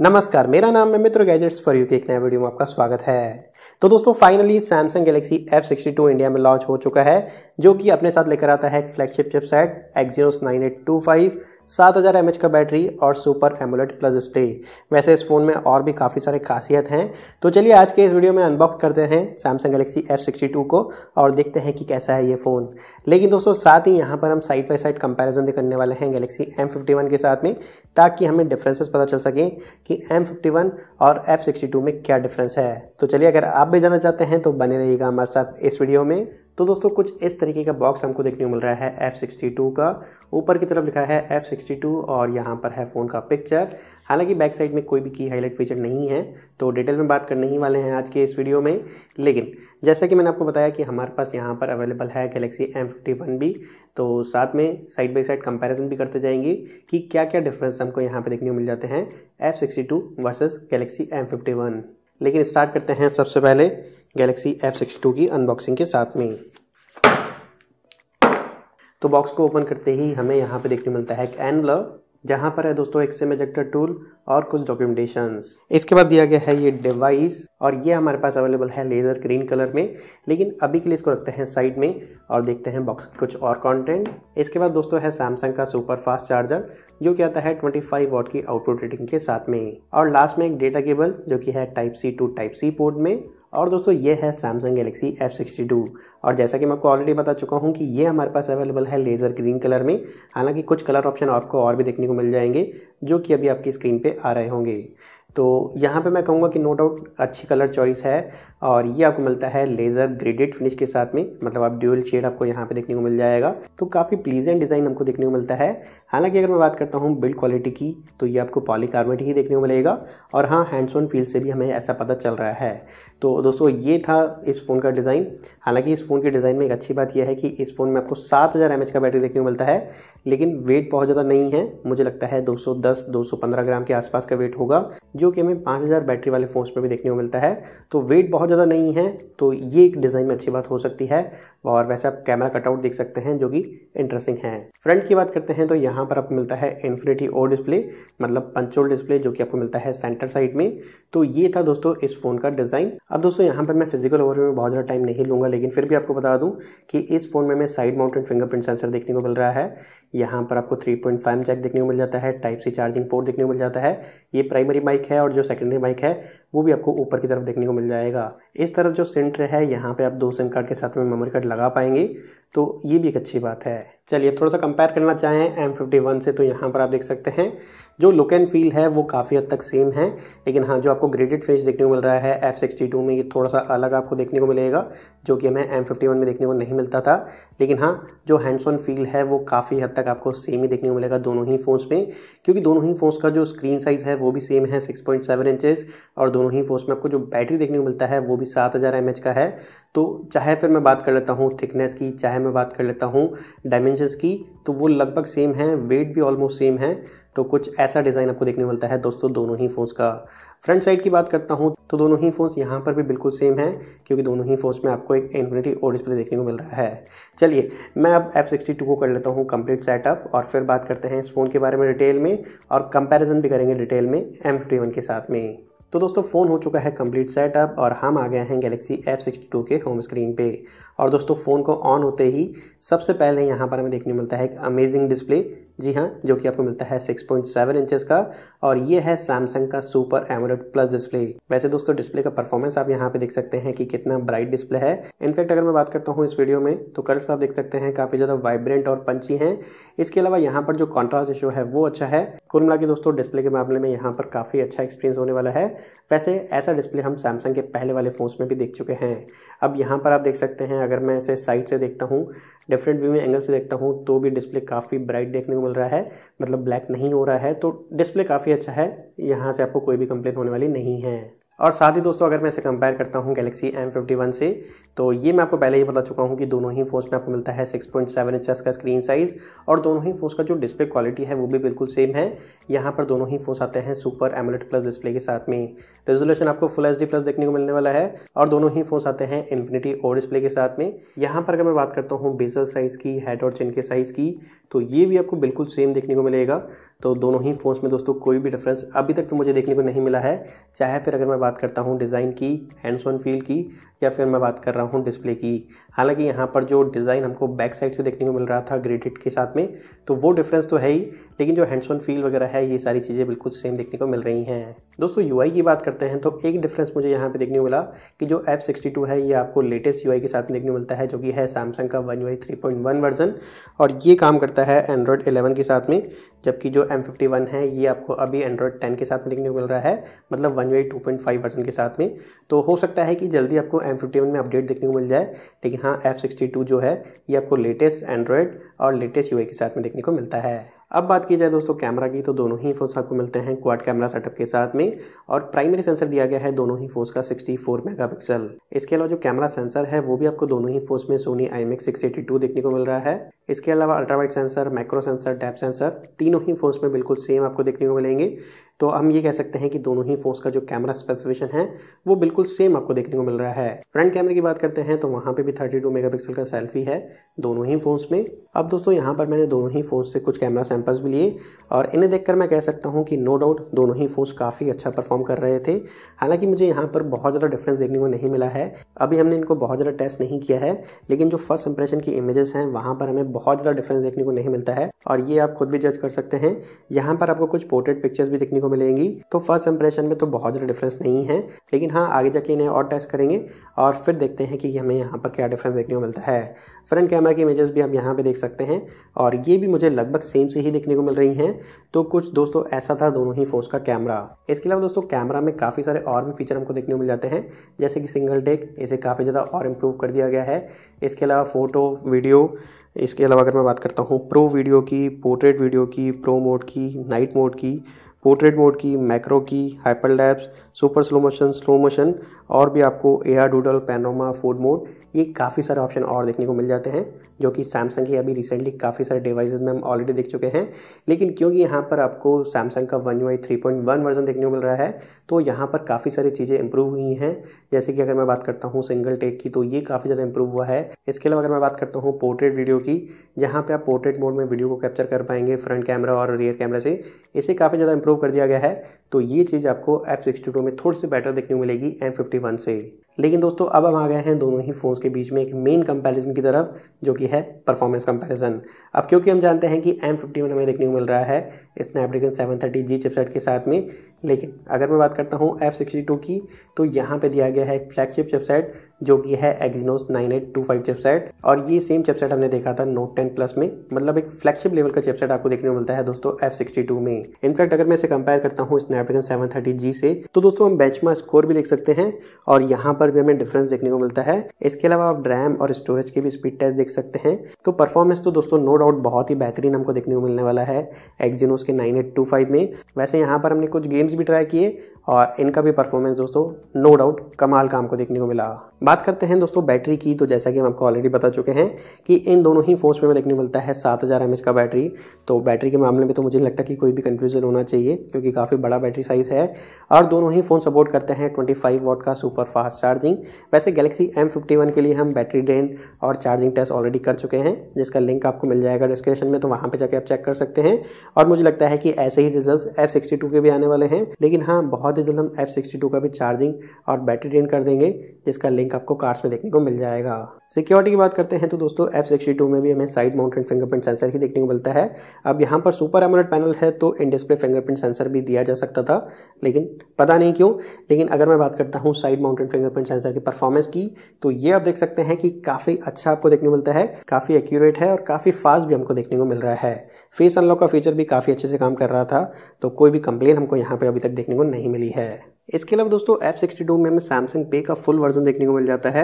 नमस्कार मेरा नाम है मित्र गैजेट्स फॉर यू के एक नए वीडियो में आपका स्वागत है तो दोस्तों finally Samsung Galaxy F62 India में लॉन्च हो चुका है जो कि अपने साथ लेकर आता है एक फ्लैगशिप चिपसेट एक्सियोस 9825 सात हज़ार एम का बैटरी और सुपर एमोलेट प्लस डिस्प्ले वैसे इस फ़ोन में और भी काफ़ी सारे खासियत हैं तो चलिए आज के इस वीडियो में अनबॉक्स करते हैं सैमसंग गलेक्सी टू को और देखते हैं कि कैसा है ये फ़ोन लेकिन दोस्तों साथ ही यहाँ पर हम साइड बाई साइड कंपेरिजन भी करने वाले हैं गलेक्सी वन के साथ में ताकि हमें डिफ्रेंसेज पता चल सकें कि वन और टू में क्या डिफरेंस है तो चलिए अगर आप भी जाना चाहते हैं तो बने रहिएगा हमारे साथ इस वीडियो में तो दोस्तों कुछ इस तरीके का बॉक्स हमको देखने को मिल रहा है F62 का ऊपर की तरफ लिखा है F62 और यहाँ पर है फ़ोन का पिक्चर हालांकि बैक साइड में कोई भी की हाईलाइट फीचर नहीं है तो डिटेल में बात करने ही वाले हैं आज के इस वीडियो में लेकिन जैसा कि मैंने आपको बताया कि हमारे पास यहाँ पर अवेलेबल है गैलेक्सी एम भी तो साथ में साइड बाई साइड कंपेरिजन भी करते जाएंगे कि क्या क्या डिफरेंस हमको यहाँ पर देखने को मिल जाते हैं F sixty two versus Galaxy M fifty one लेकिन स्टार्ट करते हैं सबसे पहले गैलेक्सी एफ सिक्सटी टू की अनबॉक्सिंग के साथ में तो बॉक्स को ओपन करते ही हमें यहाँ पे देखने मिलता है एक एनवलप जहाँ पर है दोस्तों एक्सएम एजेक्टर टूल और कुछ डॉक्यूमेंटेशन इसके बाद दिया गया है ये डिवाइस और ये हमारे पास अवेलेबल है लेज़र ग्रीन कलर में लेकिन अभी के लिए इसको रखते हैं साइड में और देखते हैं बॉक्स के कुछ और कंटेंट इसके बाद दोस्तों है सैमसंग का सुपर फास्ट चार्जर जो कि आता है ट्वेंटी फाइव की आउटपुट रेटिंग के साथ में और लास्ट में एक डेटा केबल जो कि है type C to type C port में और दोस्तों ये है सैमसंग गैलेक्सी F62 और जैसा कि मैं आपको ऑलरेडी बता चुका हूँ कि ये हमारे पास अवेलेबल है लेज़र ग्रीन कलर में हालांकि कुछ कलर ऑप्शन आपको और भी देखने को मिल जाएंगे जो कि अभी आपकी स्क्रीन पे आ रहे होंगे तो यहाँ पे मैं कहूँगा कि नो डाउट अच्छी कलर चॉइस है और ये आपको मिलता है लेज़र ग्रेडेड फिनिश के साथ में मतलब आप ड्यूअल शेड आपको यहाँ पे देखने को मिल जाएगा तो काफ़ी प्लीजेंट डिज़ाइन हमको देखने को मिलता है हालांकि अगर मैं बात करता हूँ बिल्ड क्वालिटी की तो ये आपको पॉलीकार्बोनेट ही देखने को मिलेगा और हाँ हैंडसोन फील से भी हमें ऐसा पता चल रहा है तो दोस्तों ये था इस फ़ोन का डिज़ाइन हालांकि इस फ़ोन के डिज़ाइन में एक अच्छी बात यह है कि इस फ़ोन में आपको सात हज़ार का बैटरी देखने को मिलता है लेकिन वेट बहुत ज़्यादा नहीं है मुझे लगता है दो सौ ग्राम के आसपास का वेट होगा जो कि हमें 5000 बैटरी वाले फ़ोन्स में भी देखने को मिलता है तो वेट बहुत ज़्यादा नहीं है तो ये एक डिज़ाइन में अच्छी बात हो सकती है और वैसे आप कैमरा कटआउट देख सकते हैं जो कि इंटरेस्टिंग है फ्रंट की बात करते हैं तो यहाँ पर आपको मिलता है इन्फिनिटी ओ डिस्प्ले मतलब पंचोल डिस्प्ले जो कि आपको मिलता है सेंटर साइड में तो ये था दोस्तों इस फ़ोन का डिज़ाइन अब दोस्तों यहाँ पर मैं फिजिकल ओवरव्यू में बहुत ज़्यादा टाइम नहीं लूँगा लेकिन फिर भी आपको बता दूँ कि इस फ़ोन में हमें साइड माउंटेड फिंगरप्रिंट सेंसर देखने को मिल रहा है यहाँ पर आपको थ्री पॉइंट फाइव जैक देखने को मिल जाता है टाइप सी चार्जिंग पोर्ट देखने को मिल जाता है ये प्राइमरी माइक है है और जो सेकेंडरी माइक है वो भी आपको ऊपर की तरफ देखने को मिल जाएगा इस तरफ जो सेंटर है यहाँ पे आप दो सिम कार्ड के साथ में मेमोरी कार्ड लगा पाएंगे तो ये भी एक अच्छी बात है चलिए थोड़ा सा कंपेयर करना चाहें एम फिफ्टी वन से तो यहाँ पर आप देख सकते हैं जो लुक एंड फील है वो काफ़ी हद तक सेम है लेकिन हाँ जो आपको ग्रेडेड फिनिश देखने को मिल रहा है एफ सिक्सटी टू में ये थोड़ा सा अलग आपको देखने को मिलेगा जो कि हमें एम फिफ्टी वन में देखने को नहीं मिलता था लेकिन हाँ जो हैंड्स ऑन फील है वो काफ़ी हद तक आपको सेम ही देखने को मिलेगा दोनों ही फ़ोन्स में क्योंकि दोनों ही फ़ोन्स का जो स्क्रीन साइज़ है वो भी सेम है सिक्स पॉइंट सेवन इंचज़ और दोनों ही फ़ोन्स में आपको जो बैटरी देखने को मिलता है वो भी सात हज़ार एम एच का है तो चाहे फिर मैं बात कर लेता हूँ थिकनेस की चाहे मैं बात कर लेता हूँ डायमेंशंस की तो वो लगभग सेम है वेट भी ऑलमोस्ट सेम है तो कुछ ऐसा डिज़ाइन आपको देखने मिलता है दोस्तों दोनों ही फ़ोन्स का फ्रंट साइड की बात करता हूँ तो दोनों ही फ़ोन्स यहाँ पर भी बिल्कुल सेम है क्योंकि दोनों ही फ़ोन्स में आपको एक इन्फिनिटी ओ डिस्प्ले देखने को मिल रहा है चलिए मैं अब एफ सिक्सटी टू को कर लेता हूँ कंप्लीट सेटअप और फिर बात करते हैं इस फ़ोन के बारे में डिटेल में और कंपेरिजन भी करेंगे डिटेल में एम फिफ्टी वन के साथ में तो दोस्तों फ़ोन हो चुका है कंप्लीट सेटअप और हम आ गए हैं गैलेक्सी F62 के होम स्क्रीन पे और दोस्तों फ़ोन को ऑन होते ही सबसे पहले यहाँ पर हमें देखने मिलता है एक अमेजिंग डिस्प्ले जी हाँ जो कि आपको मिलता है 6.7 पॉइंट इंचेस का और ये है सैमसंग का सुपर एमोलेड प्लस डिस्प्ले वैसे दोस्तों डिस्प्ले का परफॉर्मेंस आप यहाँ पे देख सकते हैं कि कितना ब्राइट डिस्प्ले है इनफैक्ट अगर मैं बात करता हूँ इस वीडियो में तो कलर्स आप देख सकते हैं काफ़ी ज़्यादा वाइब्रेंट और पंची हैं इसके अलावा यहाँ पर जो कॉन्ट्रास्ट इशो है वो अच्छा है कुल मिला दोस्तों डिस्प्ले के मामले में यहाँ पर काफ़ी अच्छा एक्सपीरियंस होने वाला है वैसे ऐसा डिस्प्ले हम सैमसंग के पहले वाले फोन में भी देख चुके हैं अब यहाँ पर आप देख सकते हैं अगर मैं इसे साइड से देखता हूँ डिफरेंट व्यू में एंगल से देखता हूँ तो भी डिस्प्ले काफ़ी ब्राइट देखने को मिल रहा है मतलब ब्लैक नहीं हो रहा है तो डिस्प्ले काफ़ी अच्छा है यहाँ से आपको कोई भी कंप्लेन होने वाली नहीं है और साथ ही दोस्तों अगर मैं इसे कंपेयर करता हूँ गैलेक्सी वन से तो ये मैं आपको पहले ही बता चुका हूँ कि दोनों ही फोन में आपको मिलता है 6.7 पॉइंट इंच का स्क्रीन साइज़ और दोनों ही फोन का जो डिस्प्ले क्वालिटी है वो भी बिल्कुल सेम है यहाँ पर दोनों ही फोन आते हैं सुपर एमोलेट प्लस डिस्प्ले के साथ में रेजोल्यूशन आपको फुल एच प्लस देखने को मिलने वाला है और दोनों ही फोन आते हैं इन्फिनिटी और डिस्प्ले के साथ में यहाँ पर अगर मैं बात करता हूँ बेजल साइज़ की हेड और चिन के साइज़ की तो ये भी आपको बिल्कुल सेम देखने को मिलेगा तो दोनों ही फ़ोन्स में दोस्तों कोई भी डिफरेंस अभी तक तो मुझे देखने को नहीं मिला है चाहे फिर अगर मैं बात करता हूँ डिज़ाइन की हैंड्स ऑन फील की या फिर मैं बात कर रहा हूँ डिस्प्ले की हालांकि यहाँ पर जो डिज़ाइन हमको बैक साइड से देखने को मिल रहा था ग्रेडिट के साथ में तो वो डिफरेंस तो है ही लेकिन जो हैंड्स ऑन फील वगैरह है ये सारी चीज़ें बिल्कुल सेम देखने को मिल रही हैं दोस्तों यू की बात करते हैं तो एक डिफरेंस मुझे यहाँ पे देखने को मिला कि जो F62 है ये आपको लेटेस्ट यू के साथ देखने को मिलता है जो कि है सैमसंग का one UI three point one version और ये काम करता है एंड्रॉयड एलेवन के साथ में जबकि जो एम फिफ्टी वन है ये आपको अभी एंड्रॉयड टेन के साथ में देखने को मिल रहा है मतलब one UI two point five version के साथ में तो हो सकता है कि जल्दी आपको एम फिफ्टी वन में अपडेट देखने को मिल जाए लेकिन हाँ एफ सिक्सटी टू जो है ये आपको लेटेस्ट एंड्रॉयड और लेटेस्ट यू के साथ में देखने को मिलता है अब बात की जाए दोस्तों कैमरा की तो दोनों ही फ़ोन्स आपको मिलते हैं क्वाड कैमरा सेटअप के साथ में और प्राइमरी सेंसर दिया गया है दोनों ही फ़ोन्स का 64 मेगापिक्सल इसके अलावा जो कैमरा सेंसर है वो भी आपको दोनों ही फ़ोन्स में सोनी आई एम देखने को मिल रहा है इसके अलावा ultrawide sensor micro sensor depth sensor तीनों ही फ़ोन्स में बिल्कुल सेम आपको देखने को मिलेंगे तो हम ये कह सकते हैं कि दोनों ही फ़ोन्स का जो कैमरा स्पेसिफिकेशन है वो बिल्कुल सेम आपको देखने को मिल रहा है फ्रंट कैमरे की बात करते हैं तो वहाँ पे भी 32 मेगापिक्सल का सेल्फी है दोनों ही फ़ोन्स में अब दोस्तों यहाँ पर मैंने दोनों ही फ़ोन से कुछ कैमरा सैम्पल्स भी लिए और इन्हें देखकर मैं कह सकता हूँ कि नो डाउट दोनों ही फ़ोन्स काफ़ी अच्छा परफॉर्म कर रहे थे हालांकि मुझे यहाँ पर बहुत ज़्यादा डिफरेंस देखने को नहीं मिला है अभी हमने इनको बहुत ज़्यादा टेस्ट नहीं किया है लेकिन जो फर्स्ट इंप्रेशन की इमेजेस हैं वहाँ पर हमें बहुत ज़्यादा डिफरेंस देखने को नहीं मिलता है और ये आप खुद भी जज कर सकते हैं यहाँ पर आपको कुछ पोर्ट्रेट पिक्चर्स भी देखने को मिलेंगी तो फर्स्ट इंप्रेशन में तो बहुत ज़्यादा डिफरेंस नहीं है लेकिन हाँ आगे जाके इन्हें और टेस्ट करेंगे और फिर देखते हैं कि हमें यहाँ पर क्या डिफरेंस देखने को मिलता है फ्रंट कैमरा की इमेजेस भी हम यहाँ पे देख सकते हैं और ये भी मुझे लगभग सेम से ही देखने को मिल रही हैं तो कुछ दोस्तों ऐसा था दोनों ही फोन का कैमरा इसके अलावा दोस्तों कैमरा में काफ़ी सारे और भी फीचर हमको देखने को मिल जाते हैं जैसे कि सिंगल टेक इसे काफ़ी ज़्यादा और इम्प्रूव कर दिया गया है इसके अलावा फ़ोटो वीडियो इसके अलावा अगर मैं बात करता हूँ प्रो वीडियो की पोर्ट्रेट वीडियो की प्रो मोड की नाइट मोड की पोर्ट्रेट मोड की मैक्रो की hyperlapse super slow motion slow motion और भी आपको A R doodle panorama food mode ये काफ़ी सारे ऑप्शन और देखने को मिल जाते हैं जो कि सैमसंग के अभी रिसेंटली काफ़ी सारे डिवाइस में हम ऑलरेडी देख चुके हैं लेकिन क्योंकि यहाँ पर आपको सैमसंग का one Y three point one version देखने को मिल रहा है तो यहाँ पर काफ़ी सारी चीज़ें इंप्रूव हुई हैं जैसे कि अगर मैं बात करता हूँ सिंगल टेक की तो ये काफ़ी ज़्यादा इंप्रूव हुआ है इसके अलावा अगर मैं बात करता हूँ पोर्ट्रेट वीडियो की जहाँ पर आप पोर्ट्रेट मोड में वीडियो को कैप्चर कर पाएंगे फ्रंट कैमरा और रियर कैमरा से इसे काफ़ी ज़्यादा इंप्रूव कर दिया गया है तो ये चीज़ आपको एफ सिक्सटी टू में थोड़ी सी बेटर देखने को मिलेगी एम फिफ्टी वन से लेकिन दोस्तों अब हम आ गए हैं दोनों ही फ़ोन्स के बीच में एक मेन कंपैरिजन की तरफ जो कि है परफॉर्मेंस कंपैरिजन अब क्योंकि हम जानते हैं कि एम फिफ्टी हमें देखने को मिल रहा है Snapdragon seven thirty G chipset के साथ में लेकिन अगर मैं बात करता हूँ एफ सिक्सटी टू की तो यहाँ पे दिया गया है एक फ्लैगशिप चिपसेट जो कि है Exynos nine eight two five chipset और ये सेम चिपसेट हमने देखा था नोट टेन प्लस में मतलब एक फ्लैगशिप लेवल का चिपसेट आपको देखने को मिलता है दोस्तों एफ में इनफैक्ट अगर मैं इसे कंपेयर करता हूँ स्नैपड्रैगन सेवन थर्टी जी से तो दोस्तों हम बैचमा स्कोर भी देख सकते हैं और यहाँ पर भी हमें डिफरेंस देखने को मिलता है इसके अलावा आप रैम और स्टोरेज की भी स्पीड टेस्ट देख सकते हैं तो परफॉर्मेंस तो दोस्तों नो डाउट बहुत ही बेहतरीन हमको देखने को मिलने वाला है एक्जिनोस के नाइन एट टू फाइव में वैसे यहाँ पर हमने कुछ गेम्स भी ट्राई किए और इनका भी परफॉर्मेंस दोस्तों नो डाउट कमाल का हमको देखने को मिला बात करते हैं दोस्तों बैटरी की तो जैसा कि हम आपको ऑलरेडी बता चुके हैं कि इन दोनों ही फोन्स में देखने मिलता है सात हज़ार एम का बैटरी तो बैटरी के मामले में तो मुझे लगता है कि कोई भी कन्फ्यूज़न होना चाहिए क्योंकि काफ़ी बड़ा बैटरी साइज़ है और दोनों ही फ़ोन सपोर्ट करते हैं ट्वेंटी फाइव का सुपर फास्ट चार्जिंग वैसे गैलेक्सी एम फिफ्टी वन के लिए हम बैटरी ड्रेन और चार्जिंग टेस्ट ऑलरेडी कर चुके हैं जिसका लिंक आपको मिल जाएगा डिस्क्रिप्शन में तो वहाँ पर जाकर आप चेक कर सकते हैं और मुझे लगता है कि ऐसे ही रिजल्ट एफ सिक्सटी टू के भी आने वाले हैं लेकिन हाँ बहुत ही जल्द हम एफ सिक्सटी टू का भी चार्जिंग और बैटरी ड्रेन कर देंगे जिसका लिंक लिंक आपको कार्स में देखने को मिल जाएगा सिक्योरिटी की बात करते हैं तो दोस्तों एफ सिक्सटी टू में भी हमें साइड माउंटेड फिंगरप्रिंट सेंसर ही देखने को मिलता है अब यहाँ पर सुपर एमोलेट पैनल है तो इन डिस्प्ले फिंगरप्रिंट सेंसर भी दिया जा सकता था लेकिन पता नहीं क्यों लेकिन अगर मैं बात करता हूँ साइड माउंटेड फिंगरप्रिंट सेंसर की परफॉर्मेंस की तो ये आप देख सकते हैं कि काफ़ी अच्छा आपको देखने को मिलता है काफ़ी एक्यूरेट है और काफ़ी फास्ट भी हमको देखने को मिल रहा है फेस अनलॉक का फीचर भी काफ़ी अच्छे से काम कर रहा था तो कोई भी कंप्लेन हमको यहाँ पर अभी तक देखने को नहीं मिली है इसके अलावा दोस्तों एफ सिक्सटी टू में हमें सैमसंग पे का फुल वर्जन देखने को मिल जाता है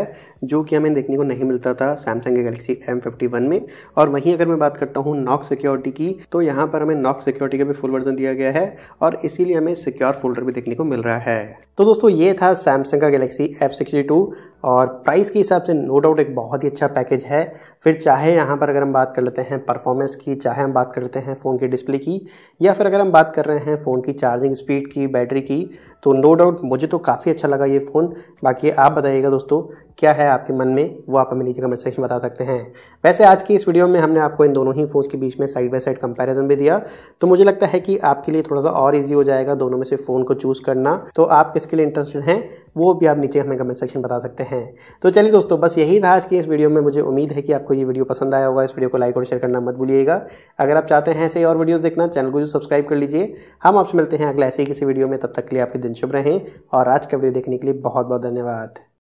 जो कि हमें देखने को नहीं मिलता था सैमसंग के गैलेक्सी एम फिफ्टी वन में और वहीं अगर मैं बात करता हूँ नॉक सिक्योरिटी की तो यहाँ पर हमें नॉक सिक्योरिटी का भी फुल वर्जन दिया गया है और इसीलिए हमें सिक्योर फोल्डर भी देखने को मिल रहा है तो दोस्तों ये था सैमसंग का गैलेक्सी एफ सिक्सटी टू और प्राइस के हिसाब से नो डाउट एक बहुत ही अच्छा पैकेज है फिर चाहे यहाँ पर अगर हम बात कर लेते हैं परफॉर्मेंस की चाहे हम बात कर लेते हैं फ़ोन की डिस्प्ले की या फिर अगर हम बात कर रहे हैं फ़ोन की चार्जिंग स्पीड की बैटरी की तो नो डाउट मुझे तो काफ़ी अच्छा लगा ये फ़ोन बाकी आप बताइएगा दोस्तों क्या है आपके मन में वो आप हमें नीचे कमेंट सेक्शन बता सकते हैं वैसे आज की इस वीडियो में हमने आपको इन दोनों ही फ़ोन्स के बीच में साइड बाय साइड कंपैरिजन भी दिया तो मुझे लगता है कि आपके लिए थोड़ा सा और ईजी हो जाएगा दोनों में से फ़ोन को चूज़ करना तो आप किसके लिए इंटरेस्टेड हैं वो भी आप नीचे हमें कमेंट सेक्शन बता सकते हैं तो चलिए दोस्तों बस यही था आज की इस वीडियो में मुझे उम्मीद है कि आपको ये वीडियो पसंद आया होगा इस वीडियो को लाइक और शेयर करना मत भूलिएगा अगर आप चाहते हैं ऐसे और वीडियोज़ देखना चैनल को जो सब्सक्राइब कर लीजिए हम आपसे मिलते हैं अगले ऐसे ही किसी वीडियो में तब तक के लिए आपके दिन शुभ रहें और आज का वीडियो देखने के लिए बहुत बहुत धन्यवाद